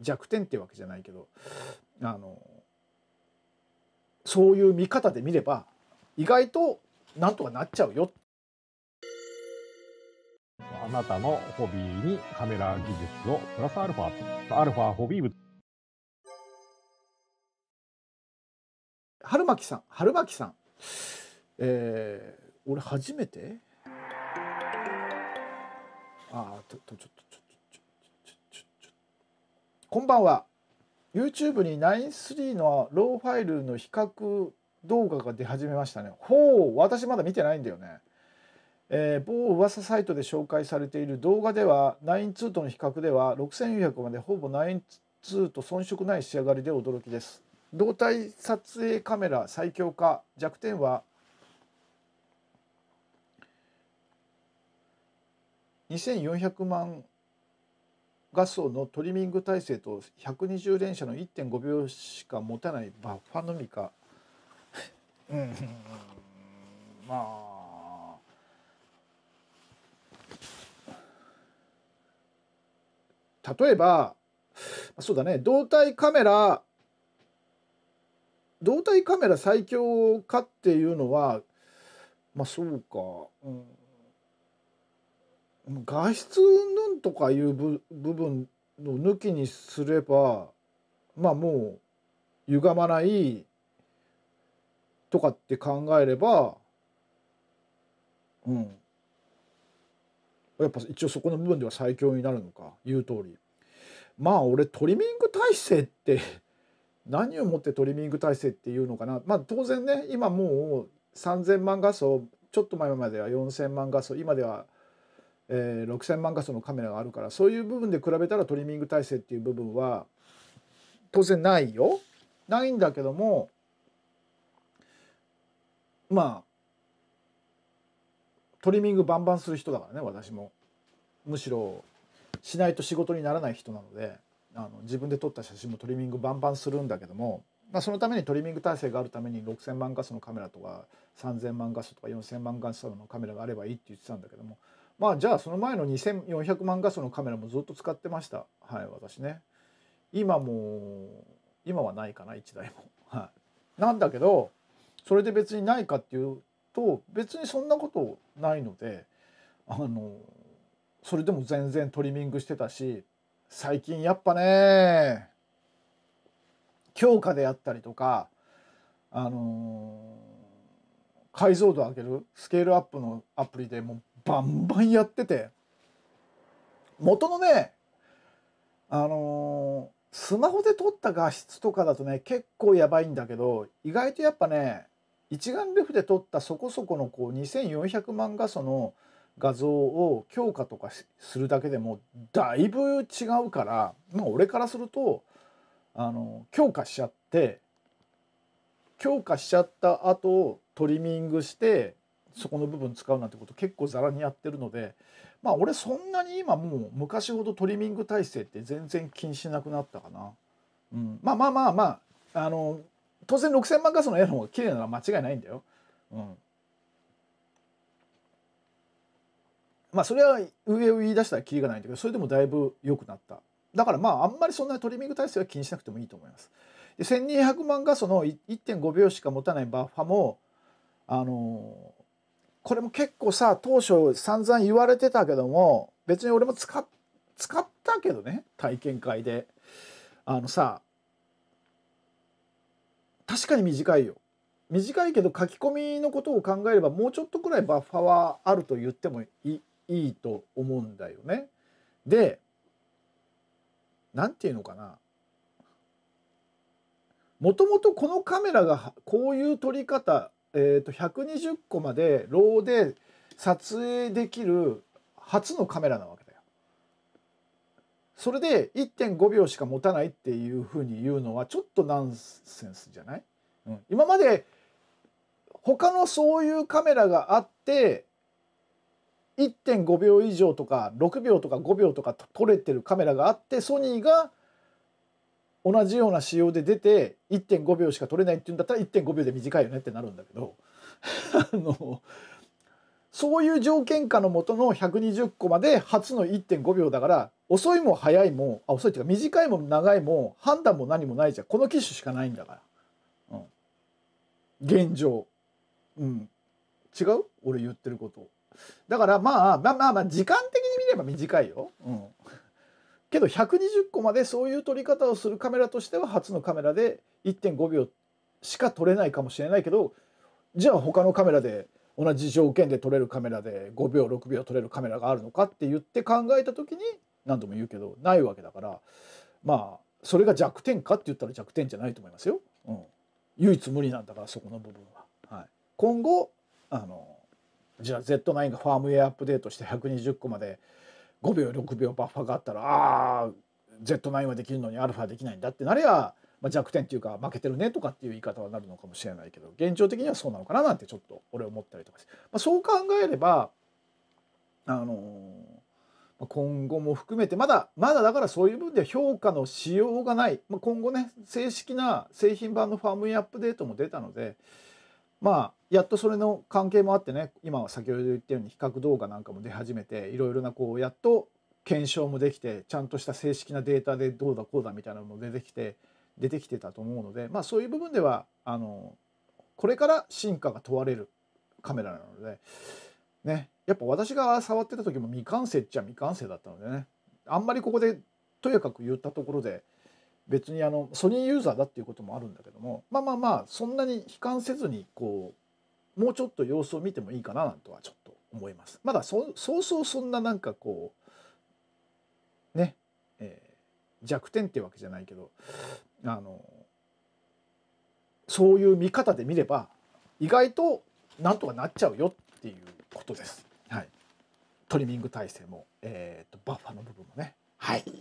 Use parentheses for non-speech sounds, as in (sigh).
弱点っていうわけじゃないけどあのそういう見方で見れば意外となんとかなっちゃうよあなたのホビーにカメラ技術をプラスアルファアルファホビー部春巻さん春巻さんえー、俺初めてああちょっとちょっとちょっとこんばんは YouTube に93のローファイルの比較動画が出始めましたねほう私まだ見てないんだよねえー、某噂サイトで紹介されている動画では92との比較では6400までほぼ92と遜色ない仕上がりで驚きです動体撮影カメラ最強化弱点は2400万ガソのトリミング体制と120連射の1.5秒しか持たないバッファのみか (laughs) うんまあ例えばそうだね動体カメラ動体カメラ最強かっていうのはまあそうか、うん、画質云々とかいう部分の抜きにすればまあもう歪まないとかって考えればうんやっぱ一応そこの部分では最強になるのか言う通りまあ俺トリミング体制って (laughs) 何をもってトリミング体制っていうのかなまあ当然ね今もう3,000万画素ちょっと前までは4,000万画素今ではえー、6,000万画素のカメラがあるからそういう部分で比べたらトリミング体制っていう部分は当然ないよ。ないんだけどもまあトリミングバンバンする人だからね私も。むしろしないと仕事にならない人なのであの自分で撮った写真もトリミングバンバンするんだけども、まあ、そのためにトリミング体制があるために6,000万画素のカメラとか3,000万画素とか4,000万画素のカメラがあればいいって言ってたんだけどもまあじゃあその前の2400万画素のカメラもずっと使ってましたはい私ね今も今はないかな1台もはいなんだけどそれで別にないかっていうと別にそんなことないのであのそれでも全然トリミングしてたし最近やっぱね強化であったりとかあの解像度上げるスケールアップのアプリでもバンバンやってて元のねあのー、スマホで撮った画質とかだとね結構やばいんだけど意外とやっぱね一眼レフで撮ったそこそこのこう2400万画素の画像を強化とかするだけでもだいぶ違うから、まあ、俺からするとあの強化しちゃって強化しちゃった後トリミングしてそこの部分使うなんてこと結構ざらにやってるのでまあ俺そんなに今もう昔ほどトリミング体制って全然気にしなくなったかな。うん、まあまあまあまああの当然6,000万画素の絵の方が綺麗なのは間違いないんだよ。うん、まあそれは上を言い出したらキリがないんだけどそれでもだいぶ良くなった。だからまああんまりそんなトリミング体制は気にしなくてもいいと思います。で1200万画素の1.5秒しか持たないバッファもあのこれも結構さ当初散々言われてたけども別に俺も使使ったけどね体験会であのさ確かに短いよ短いけど書き込みのことを考えればもうちょっとくらいバッファはあると言ってもいいいと思うんだよね。で何て言うのかなもともとこのカメラがこういう撮り方えー、と120個までローで撮影できる初のカメラなわけだよ。それで1.5秒しか持たないっていうふうに言うのはちょっとナンセンスじゃない、うん、今まで他のそういうカメラがあって1.5秒以上とか6秒とか5秒とか撮れてるカメラがあってソニーが同じような仕様で出て1.5秒しか取れないっていうんだったら1.5秒で短いよねってなるんだけど (laughs) あのそういう条件下のもとの120個まで初の1.5秒だから遅いも早いもあ遅いっていうか短いも長いも判断も何もないじゃんこの機種しかないんだから、うん、現状、うん、違う俺言ってることだからまあまあまあまあ時間的に見れば短いよ、うん、けど120個までそういう撮り方をするカメラとしては初のカメラで1.5秒しか撮れないかもしれないけどじゃあ他のカメラで同じ条件で撮れるカメラで5秒6秒撮れるカメラがあるのかって言って考えた時に何度も言うけどないわけだからまあそれが弱点かって言ったら弱点じゃないと思いますよ。うん、唯一無理なんだからそこの部分は。はい、今後あのじゃあ Z9 がファームウェアアップデートして120個まで5秒6秒バッファがあったらああ Z9 はできるのに α できないんだってなりゃ、まあ、弱点っていうか負けてるねとかっていう言い方はなるのかもしれないけど現状的にはそうなのかななんてちょっと俺思ったりとかして、まあ、そう考えればあのー、今後も含めてまだまだだからそういう部分では評価のしようがない、まあ、今後ね正式な製品版のファームウェアアップデートも出たのでまあやっとそれの関係もあってね今は先ほど言ったように比較動画なんかも出始めていろいろなこうやっと検証もできてちゃんとした正式なデータでどうだこうだみたいなのも出てきて出てきてたと思うのでまあそういう部分ではあのこれから進化が問われるカメラなのでねやっぱ私が触ってた時も未完成っちゃ未完成だったのでねあんまりここでとやかく言ったところで別にあのソニーユーザーだっていうこともあるんだけどもまあまあまあそんなに悲観せずにこうもうちょっと様子を見てもいいかななんとはちょっと思います。まだそそうそうそんななんかこうね、えー、弱点ってわけじゃないけどあのそういう見方で見れば意外となんとかなっちゃうよっていうことです。はい、トリミング体制も、えーと、とバッファの部分もね。はい